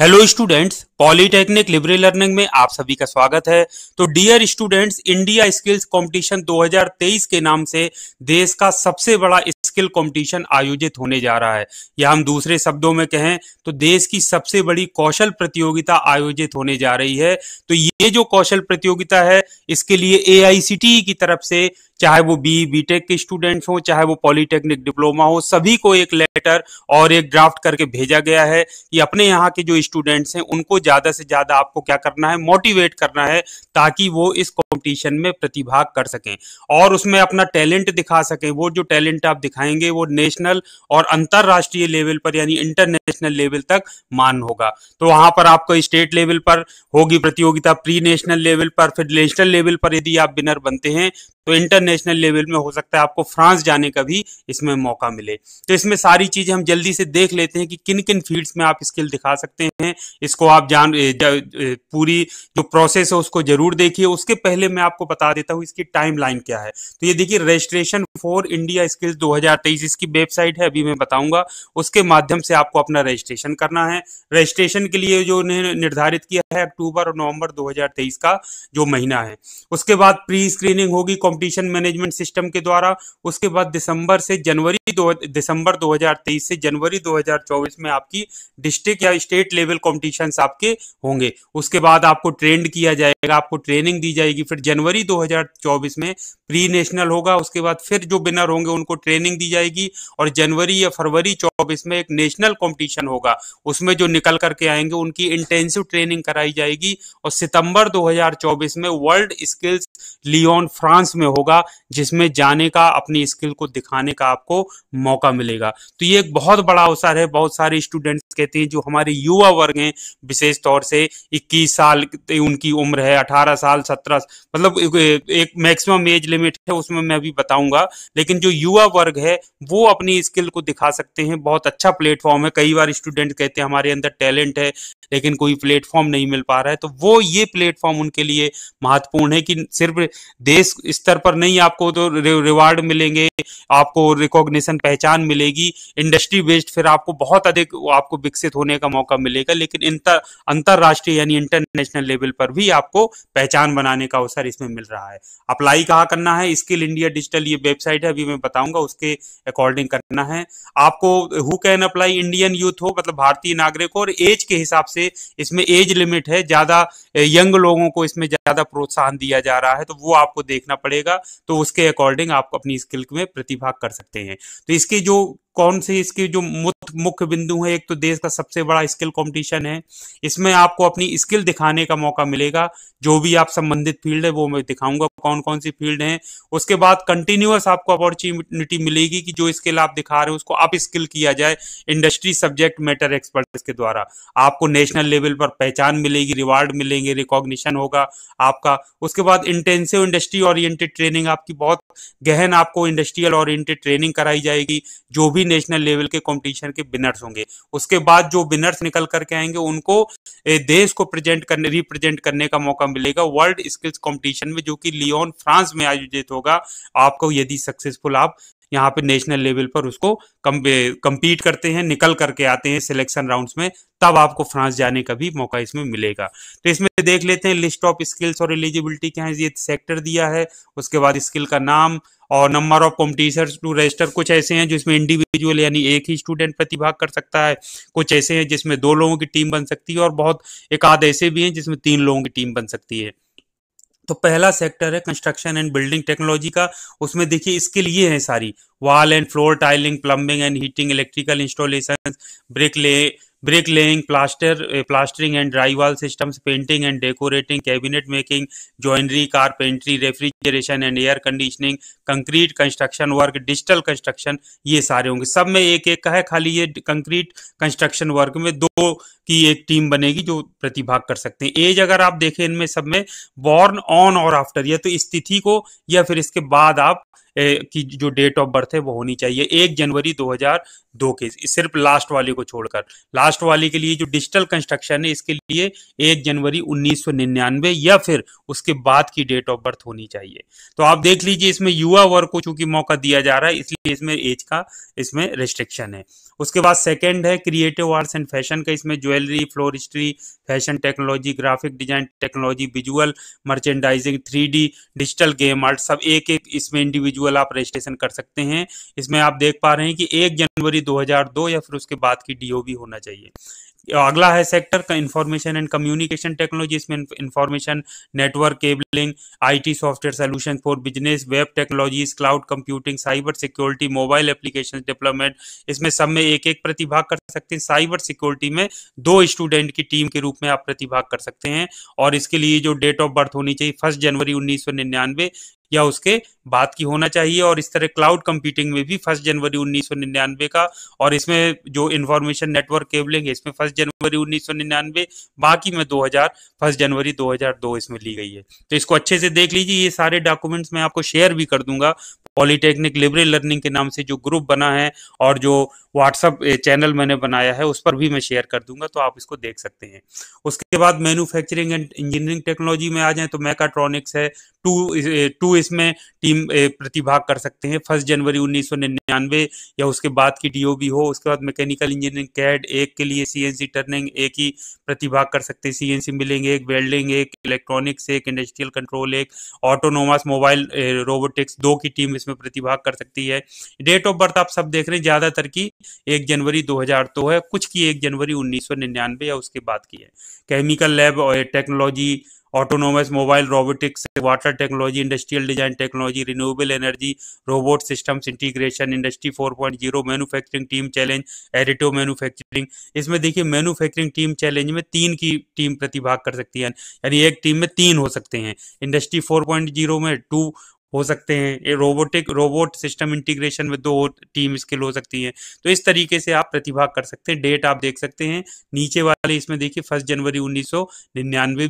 hello students polytechnic liberal learning में आप सभी का स्वागत है तो dear students India skills competition 2023 के नाम से देश का सबसे बड़ा स्किल कंपटीशन आयोजित होने जा रहा है या हम दूसरे शब्दों में कहें तो देश की सबसे बड़ी कौशल प्रतियोगिता आयोजित होने जा रही है तो ये जो कौशल प्रतियोगिता है इसके लिए ए की तरफ से चाहे वो बी बीटेक के स्टूडेंट्स हो चाहे वो पॉलिटेक्निक डिप्लोमा हो सभी को एक लेटर और एक ड्राफ्ट करके भेजा गया है कि अपने यहाँ के जो स्टूडेंट्स हैं उनको ज्यादा से ज्यादा आपको क्या करना है मोटिवेट करना है ताकि वो इस कंपटीशन में प्रतिभाग कर सकें और उसमें अपना टैलेंट दिखा सकें वो जो टैलेंट आप दिखाएंगे वो नेशनल और अंतर्राष्ट्रीय लेवल पर यानी इंटरनेशनल लेवल तक मान होगा तो वहां पर आपको स्टेट लेवल पर होगी प्रतियोगिता प्री नेशनल लेवल पर फिर नेशनल लेवल पर यदि आप विनर बनते हैं तो इंटरनेशनल लेवल में हो सकता है आपको फ्रांस जाने का भी इसमें मौका मिले तो इसमें सारी चीजें हम जल्दी से देख लेते हैं कि किन किन फील्ड्स में आप स्किल दिखा सकते हैं इसको आप जान पूरी जो प्रोसेस है उसको जरूर देखिए उसके पहले मैं आपको बता देता हूँ इसकी टाइम लाइन क्या है तो ये देखिए रजिस्ट्रेशन फॉर इंडिया स्किल्स दो इसकी वेबसाइट है अभी मैं बताऊंगा उसके माध्यम से आपको अपना रजिस्ट्रेशन करना है रजिस्ट्रेशन के लिए जो निर्धारित किया है अक्टूबर और नवंबर दो का जो महीना है उसके बाद प्री स्क्रीनिंग होगी कंपटीशन मैनेजमेंट सिस्टम के द्वारा उसके बाद दिसंबर से जनवरी दो दिसंबर 2023 से जनवरी 2024 में आपकी डिस्ट्रिक्ट या स्टेट लेवल कॉम्पिटिशन आपके होंगे उसके बाद आपको ट्रेंड किया जाएगा आपको ट्रेनिंग दी जाएगी फिर जनवरी दो में प्री नेशनल होगा उसके बाद फिर जो विनर होंगे उनको ट्रेनिंग दी जाएगी और जनवरी या फरवरी चौबीस में एक नेशनल कॉम्पिटिशन होगा उसमें जो निकल करके आएंगे उनकी इंटेंसिव ट्रेनिंग कराई जाएगी और सितंबर 2024 में वर्ल्ड स्किल्स लियोन फ्रांस में होगा जिसमें जाने का अपनी स्किल को दिखाने का आपको मौका मिलेगा तो ये एक बहुत बड़ा अवसर है बहुत सारे स्टूडेंट्स कहते हैं जो हमारे युवा वर्ग हैं विशेष तौर से 21 साल उनकी उम्र है 18 साल 17 मतलब एक मैक्सिमम एज लिमिट है उसमें मैं अभी बताऊंगा लेकिन जो युवा वर्ग है वो अपनी स्किल को दिखा सकते हैं बहुत अच्छा प्लेटफॉर्म है कई बार स्टूडेंट कहते हैं हमारे अंदर टैलेंट है लेकिन कोई प्लेटफॉर्म नहीं मिल पा रहा है तो वो ये प्लेटफॉर्म उनके लिए महत्वपूर्ण है कि सिर्फ देश स्तर पर नहीं आपको तो रिवार्ड मिलेंगे आपको रिकॉग्निशन पहचान मिलेगी इंडस्ट्री बेस्ड फिर आपको बहुत अधिक आपको विकसित होने का मौका मिलेगा लेकिन अंतरराष्ट्रीय यानी इंटरनेशनल लेवल पर भी आपको पहचान बनाने का अवसर इसमें मिल रहा है अप्लाई कहाँ करना है स्किल इंडिया डिजिटल ये वेबसाइट है अभी मैं बताऊंगा उसके अकॉर्डिंग करना है आपको who can apply Indian youth हो मतलब भारतीय नागरिक और एज के हिसाब से इसमें एज लिमिट है ज्यादा यंग लोगों को इसमें ज्यादा प्रोत्साहन दिया जा रहा है है तो वो आपको देखना पड़ेगा तो उसके अकॉर्डिंग आप अपनी स्किल में प्रतिभाग कर सकते हैं तो इसके जो कौन से इसके जो मुख्य बिंदु है एक तो देश का सबसे बड़ा स्किल कंपटीशन है इसमें आपको अपनी स्किल दिखाने का मौका मिलेगा जो भी आप संबंधित फील्ड है वो मैं दिखाऊंगा कौन कौन सी फील्ड है उसके बाद कंटिन्यूअस आपको अपॉर्चुनिटी मिलेगी कि जो स्किल आप दिखा रहे हो उसको आप स्किल किया जाए इंडस्ट्री सब्जेक्ट मैटर एक्सपर्ट के द्वारा आपको नेशनल लेवल पर पहचान मिलेगी रिवार्ड मिलेंगे रिकॉग्निशन होगा आपका उसके बाद इंटेंसिव इंडस्ट्री ओरिएंटेड ट्रेनिंग आपकी बहुत गहन आपको इंडस्ट्रियल ओरिएंटेड ट्रेनिंग कराई जाएगी जो भी नेशनल लेवल के कॉम्पिटिशन के विनर्स होंगे उसके बाद जो विनर्स निकल करके आएंगे उनको देश को प्रेजेंट करने रिप्रेजेंट करने का मौका मिलेगा वर्ल्ड स्किल्स कॉम्पिटिशन में जो कि लियोन फ्रांस में आयोजित होगा आपको यदि सक्सेसफुल आप यहाँ पे नेशनल लेवल पर उसको कंपीट करते हैं निकल करके आते हैं सिलेक्शन राउंड्स में तब आपको फ्रांस जाने का भी मौका इसमें मिलेगा तो इसमें देख लेते हैं लिस्ट ऑफ स्किल्स और एलिजिबिलिटी क्या है ये सेक्टर दिया है उसके बाद स्किल का नाम और number of competition to register कुछ ऐसे हैं जिसमें इंडिविजुअल यानी एक ही स्टूडेंट प्रतिभाग कर सकता है कुछ ऐसे हैं जिसमें दो लोगों की टीम बन सकती है और बहुत एक आध ऐसे भी हैं जिसमें तीन लोगों की टीम बन सकती है तो पहला सेक्टर है कंस्ट्रक्शन एंड बिल्डिंग टेक्नोलॉजी का उसमें देखिए इसके लिए है सारी wall and floor tiling plumbing and heating electrical installation brick lay brick laying plaster plastering and dry wall systems painting and decorating cabinet making joinery carpentry refrigeration and air conditioning concrete construction work digital construction ये सारे होंगे सब में एक एक का है खाली ये कंक्रीट कंस्ट्रक्शन वर्क में दो की एक टीम बनेगी जो प्रतिभाग कर सकते हैं एज अगर आप देखें इनमें सब में बॉर्न ऑन और आफ्टर या तो इस तिथि को या फिर इसके बाद आप की जो डेट ऑफ बर्थ है वो होनी चाहिए एक जनवरी 2002 के सिर्फ लास्ट वाली को छोड़कर लास्ट वाली के लिए जो डिजिटल कंस्ट्रक्शन है इसके लिए एक जनवरी 1999 या फिर उसके बाद की डेट ऑफ बर्थ होनी चाहिए तो आप देख लीजिए इसमें युवा वर्ग को चूंकि मौका दिया जा रहा है इसलिए इसमें एज का इसमें रिस्ट्रिक्शन है उसके बाद सेकेंड है क्रिएटिव आर्ट्स एंड फैशन का इसमें jewellery floristry fashion technology graphic design technology visual merchandising three digital game art सब एक एक इसमें इंडिविजुअल इंडिविजुअल आप रजिस्ट्रेशन कर सकते हैं इसमें आप देख पा रहे हैं कि एक जनवरी 2002 या फिर उसके बाद की डीओबी होना चाहिए अगला है सेक्टर का इंफॉर्मेशन एंड कम्युनिकेशन टेक्नोलॉजी इसमें information network cabling IT software solution for business web technologies cloud computing cyber security mobile application development इसमें सब में एक एक प्रतिभाग कर सकते हैं साइबर सिक्योरिटी में दो स्टूडेंट की टीम के रूप में आप प्रतिभाग कर सकते हैं और इसके लिए जो डेट ऑफ बर्थ होनी चाहिए फर्स्ट जनवरी उन्नीस या उसके बाद की होना चाहिए और इस तरह क्लाउड कंप्यूटिंग में भी फर्स्ट जनवरी उन्नीस का और इसमें जो इन्फॉर्मेशन नेटवर्क केबलिंग है इसमें फर्स्ट जनवरी उन्नीस बाकी में 2000 फर्स्ट जनवरी 2002 इसमें ली गई है तो इसको अच्छे से देख लीजिए ये सारे डॉक्यूमेंट्स मैं आपको शेयर भी कर दूंगा पॉलिटेक्निक लिबरल लर्निंग के नाम से जो ग्रुप बना है और जो व्हाट्सअप चैनल मैंने बनाया है उस पर भी मैं शेयर कर दूंगा तो आप इसको देख सकते हैं उसके बाद मैन्युफैक्चरिंग एंड इंजीनियरिंग टेक्नोलॉजी में आ जाए तो मैकाट्रॉनिक्स है टू टू इसमें टीम प्रतिभाग कर सकते हैं फर्स्ट जनवरी उन्नीस या उसके बाद की डी हो उसके बाद मैकेनिकल इंजीनियरिंग कैड एक के लिए सी टर्निंग एक ही प्रतिभाग कर सकते हैं सी मिलेंगे एक वेल्डिंग एक इलेक्ट्रॉनिक्स एक इंडस्ट्रियल कंट्रोल एक ऑटोनोमस मोबाइल रोबोटिक्स दो की टीम इसमें प्रतिभाग कर सकती है डेट ऑफ बर्थ आप सब देख रहे हैं ज्यादातर की एक जनवरी 2002 तो है कुछ की एक जनवरी 1999 या उसके बाद की है केमिकल लैब और technology autonomous mobile robotics water technology industrial design technology renewable energy robot systems integration industry 4.0 manufacturing team challenge additive manufacturing इसमें देखिए मैनुफैक्चरिंग टीम चैलेंज में तीन की टीम प्रतिभाग कर सकती है यानी एक टीम में तीन हो सकते हैं इंडस्ट्री 4.0 में टू हो सकते हैं ये रोबोटिक रोबोट सिस्टम इंटीग्रेशन में दो टीम स्किल हो सकती है तो इस तरीके से आप प्रतिभा कर सकते हैं डेट आप देख सकते हैं नीचे वाले इसमें देखिए फर्स्ट जनवरी उन्नीस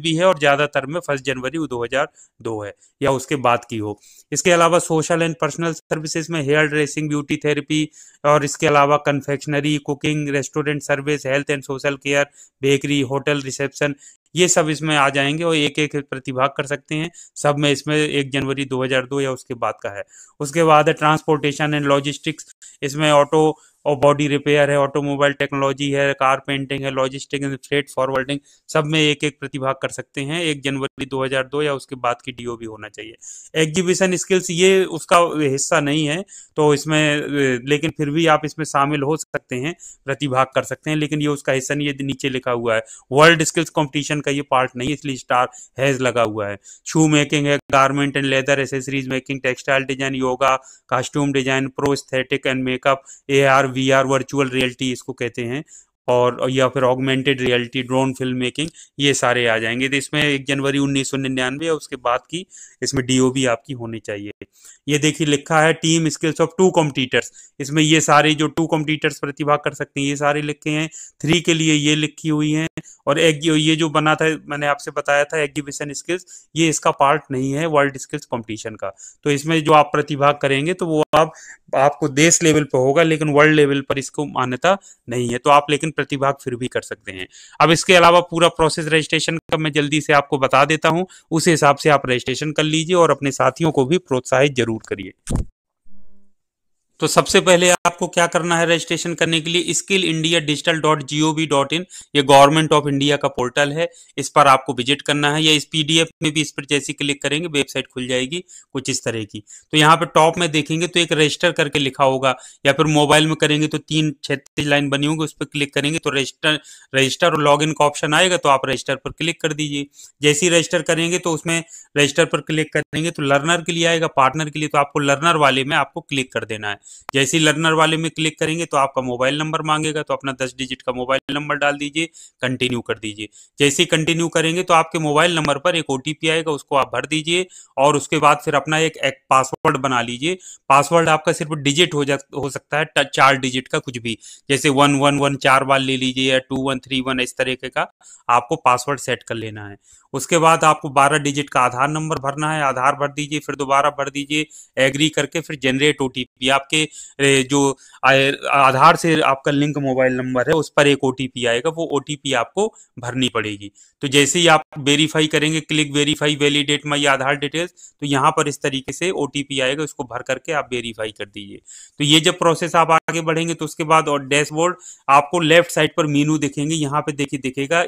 भी है और ज़्यादातर में फर्स्ट जनवरी 2002 है या उसके बाद की हो इसके अलावा सोशल एंड पर्सनल सर्विसेज में हेयर ड्रेसिंग ब्यूटी थेरेपी और इसके अलावा confectionery cooking restaurant service health and social care bakery hotel reception ये सब इसमें आ जाएंगे और एक एक प्रतिभाग कर सकते हैं सब में इसमें एक जनवरी 2002 या उसके बाद का है उसके बाद ट्रांसपोर्टेशन एंड लॉजिस्टिक्स इसमें ऑटो और बॉडी रिपेयर है ऑटोमोबाइल टेक्नोलॉजी है कार पेंटिंग है लॉजिस्टिक एंड फ्रेट फॉरवर्डिंग सब में एक एक प्रतिभाग कर सकते हैं एक जनवरी 2002 या उसके बाद की डीओ भी होना चाहिए एग्जीबिशन स्किल्स ये उसका हिस्सा नहीं है तो इसमें लेकिन फिर भी आप इसमें शामिल हो सकते हैं प्रतिभाग कर सकते हैं लेकिन ये उसका हिस्सा नहीं ये नीचे लिखा हुआ है वर्ल्ड स्किल्स कॉम्पिटिशन का ये पार्ट नहीं है इसलिए स्टार हैज लगा हुआ है शू मेकिंग है garment and leather accessories making textile design yoga costume design prosthetic and makeup A R V R virtual reality इसको कहते हैं और या फिर augmented reality drone film making ये सारे आ जाएंगे तो इसमें एक जनवरी उन्नीस सौ निन्यानवे और उसके बाद की इसमें डीओबी आपकी होनी चाहिए ये देखिए लिखा है team skills of two competitors इसमें ये सारे जो टू कॉम्पिटिटर्स प्रतिभाग कर सकते हैं ये सारे लिखे हैं थ्री के लिए ये लिखी हुई है और एक ये जो बना था मैंने आपसे बताया था एग्जीबिशन स्किल्स ये इसका पार्ट नहीं है वर्ल्ड स्किल्स कॉम्पिटिशन का तो इसमें जो आप प्रतिभाग करेंगे तो वो आप आपको देश लेवल पर होगा लेकिन वर्ल्ड लेवल पर इसको मान्यता नहीं है तो आप लेकिन प्रतिभाग फिर भी कर सकते हैं अब इसके अलावा पूरा प्रोसेस रजिस्ट्रेशन का मैं जल्दी से आपको बता देता हूँ उस हिसाब से आप रजिस्ट्रेशन कर लीजिए और अपने साथियों को भी प्रोत्साहित जरूर करिए तो सबसे पहले आपको क्या करना है रजिस्ट्रेशन करने के लिए skill India digital dot G O V dot in ये गवर्नमेंट ऑफ इंडिया का पोर्टल है इस पर आपको विजिट करना है या इस पीडीएफ में भी इस पर जैसे क्लिक करेंगे वेबसाइट खुल जाएगी कुछ इस तरह की तो यहाँ पर टॉप में देखेंगे तो एक रजिस्टर करके लिखा होगा या फिर मोबाइल में करेंगे तो तीन छत्तीस लाइन बनी होगी उस पर क्लिक करेंगे तो रजिस्टर रजिस्टर और लॉग का ऑप्शन आएगा तो आप रजिस्टर पर क्लिक कर दीजिए जैसे ही रजिस्टर करेंगे तो उसमें रजिस्टर पर क्लिक करेंगे तो लर्नर के लिए आएगा पार्टनर के लिए तो आपको लर्नर वाले में आपको क्लिक कर देना है जैसे लर्नर वाले में क्लिक करेंगे तो आपका मोबाइल नंबर मांगेगा तो अपना दस डिजिट का मोबाइल नंबर डाल दीजिए कंटिन्यू कर दीजिए जैसे कंटिन्यू करेंगे तो आपके मोबाइल नंबर पर एक ओ आएगा उसको आप भर दीजिए और उसके बाद फिर अपना एक, एक पासवर्ड बना लीजिए पासवर्ड आपका सिर्फ डिजिट हो जा हो सकता है चार डिजिट का कुछ भी जैसे वन वन वन चार बार ले लीजिए या टू वन थ्री वन इस तरीके का आपको पासवर्ड सेट कर लेना है उसके बाद आपको 12 डिजिट का आधार नंबर भरना है आधार भर दीजिए फिर दोबारा भर दीजिए एग्री करके फिर जनरेट ओटीपी आपके आपके जो आधार से आपका लिंक मोबाइल नंबर है उस पर एक ओटीपी आएगा वो ओटीपी आपको भरनी पड़ेगी तो जैसे ही आप वेरीफाई करेंगे click verify validate my Aadhaar details तो यहाँ पर इस तरीके से ओटीपी आएगा उसको भर करके आप वेरीफाई कर दीजिए तो ये जब प्रोसेस आप आगे बढ़ेंगे तो उसके बाद और डैशबोर्ड आपको लेफ्ट साइड पर मीनू देखेंगे यहाँ पे देखिए देखेगा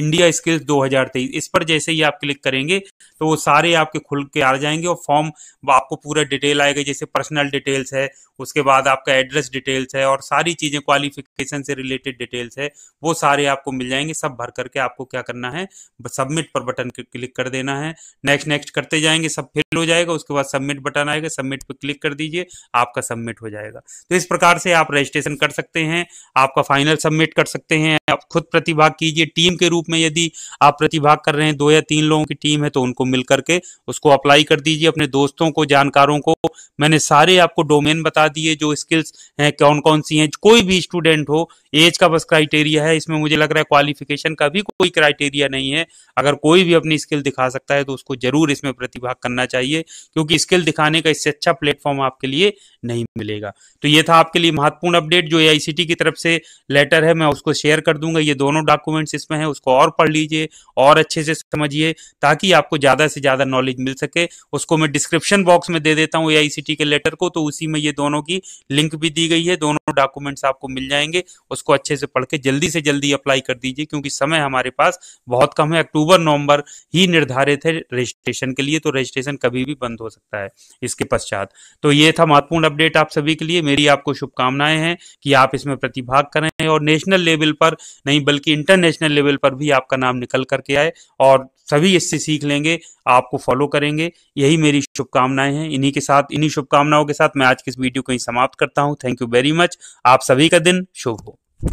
इंडिया स्किल्स 2023 इस पर जैसे ही आप क्लिक करेंगे तो वो सारे आपके खुल के आ जाएंगे और फॉर्म आपको पूरा डिटेल आएगा जैसे पर्सनल डिटेल्स है उसके बाद आपका एड्रेस डिटेल्स है और सारी चीज़ें क्वालिफिकेशन से रिलेटेड डिटेल्स है वो सारे आपको मिल जाएंगे सब भर करके आपको क्या करना है सबमिट पर बटन क्लिक कर देना है नेक्स्ट नेक्स्ट करते जाएंगे सब फिल हो जाएगा उसके बाद सबमिट बटन आएगा सबमिट पर क्लिक कर दीजिए आपका सबमिट हो जाएगा तो इस प्रकार से आप रजिस्ट्रेशन कर सकते हैं आपका फाइनल सबमिट कर सकते हैं आप खुद प्रतिभाग कीजिए टीम के रूप में यदि आप प्रतिभाग कर रहे हैं दो या तीन लोगों की टीम है तो उनको मिल करके उसको अप्लाई कर दीजिए अपने दोस्तों को जानकारों को मैंने सारे आपको डोमेन बता दिए जो स्किल्स हैं कौन कौन सी हैं कोई भी स्टूडेंट हो एज का बस क्राइटेरिया है इसमें मुझे लग रहा है क्वालिफिकेशन का भी कोई क्राइटेरिया नहीं है अगर कोई भी अपनी स्किल दिखा सकता है तो उसको जरूर इसमें प्रतिभाग करना चाहिए क्योंकि स्किल दिखाने का इससे अच्छा प्लेटफॉर्म आपके लिए नहीं मिलेगा तो ये था आपके लिए महत्वपूर्ण अपडेट जो ए की तरफ से लेटर है मैं उसको शेयर कर दूंगा ये दोनों डॉक्यूमेंट्स इसमें है उसको और पढ़ लीजिए और अच्छे से समझिए ताकि आपको ज़्यादा से ज़्यादा नॉलेज मिल सके उसको मैं डिस्क्रिप्शन बॉक्स में दे देता हूँ ए के लेटर को तो उसी में ये दोनों की लिंक भी दी गई है दोनों डॉक्यूमेंट्स आपको मिल जाएंगे उस उसको अच्छे से पढ़ के जल्दी से जल्दी अप्लाई कर दीजिए क्योंकि समय हमारे पास बहुत कम है अक्टूबर नवंबर ही निर्धारित है रजिस्ट्रेशन के लिए तो रजिस्ट्रेशन कभी भी बंद हो सकता है इसके पश्चात तो ये था महत्वपूर्ण अपडेट आप सभी के लिए मेरी आपको शुभकामनाएं हैं कि आप इसमें प्रतिभाग करें और नेशनल लेवल पर नहीं बल्कि इंटरनेशनल लेवल पर भी आपका नाम निकल करके आए और सभी इससे सीख लेंगे आपको फॉलो करेंगे यही मेरी शुभकामनाएं हैं इन्हीं के साथ इन्हीं शुभकामनाओं के साथ मैं आज की इस वीडियो को ही समाप्त करता हूं थैंक यू वेरी मच आप सभी का दिन शुभ हो